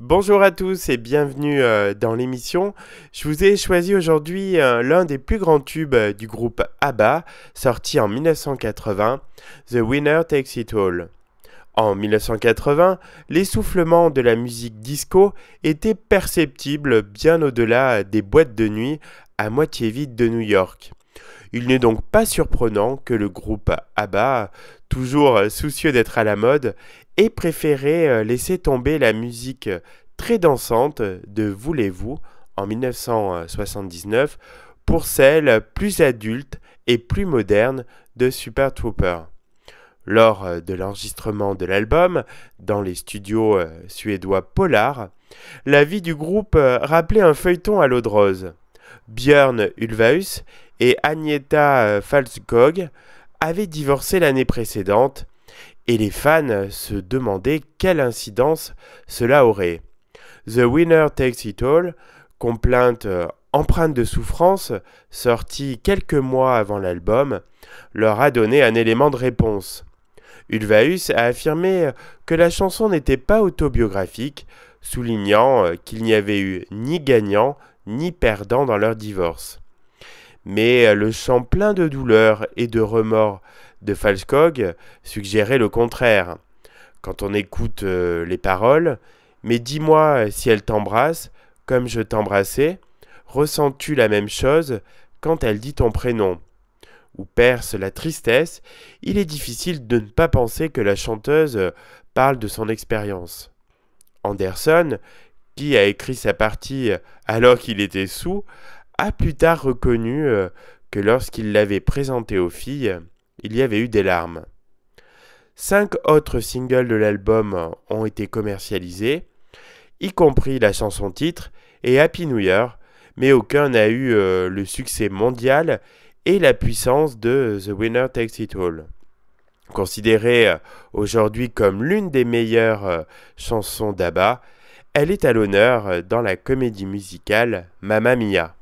Bonjour à tous et bienvenue euh, dans l'émission. Je vous ai choisi aujourd'hui euh, l'un des plus grands tubes euh, du groupe ABBA, sorti en 1980, The Winner Takes It All. En 1980, l'essoufflement de la musique disco était perceptible bien au-delà des boîtes de nuit à moitié vide de New York. Il n'est donc pas surprenant que le groupe ABBA toujours euh, soucieux d'être à la mode, et préférait euh, laisser tomber la musique très dansante de Voulez-vous en 1979 pour celle plus adulte et plus moderne de Super Trooper. Lors euh, de l'enregistrement de l'album dans les studios suédois Polar, la vie du groupe rappelait un feuilleton à l'eau de rose. Björn Ulvaeus et Agnetha Falskog avaient divorcé l'année précédente, et les fans se demandaient quelle incidence cela aurait. The Winner Takes It All, complainte euh, empreinte de souffrance, sortie quelques mois avant l'album, leur a donné un élément de réponse. Ulvaeus a affirmé euh, que la chanson n'était pas autobiographique, soulignant euh, qu'il n'y avait eu ni gagnant ni perdant dans leur divorce mais euh, le chant plein de douleur et de remords de Falskog suggérait le contraire. Quand on écoute euh, les paroles, mais dis-moi si elle t'embrasse, comme je t'embrassais, ressens-tu la même chose quand elle dit ton prénom Ou perce la tristesse, il est difficile de ne pas penser que la chanteuse euh, parle de son expérience. Anderson, qui a écrit sa partie alors qu'il était sous, a plus tard reconnu euh, que lorsqu'il l'avait présenté aux filles, il y avait eu des larmes. Cinq autres singles de l'album ont été commercialisés, y compris la chanson titre et Happy New Year, mais aucun n'a eu euh, le succès mondial et la puissance de The Winner Takes It All. Considérée euh, aujourd'hui comme l'une des meilleures chansons d'ABBA, elle est à l'honneur dans la comédie musicale Mamma Mia.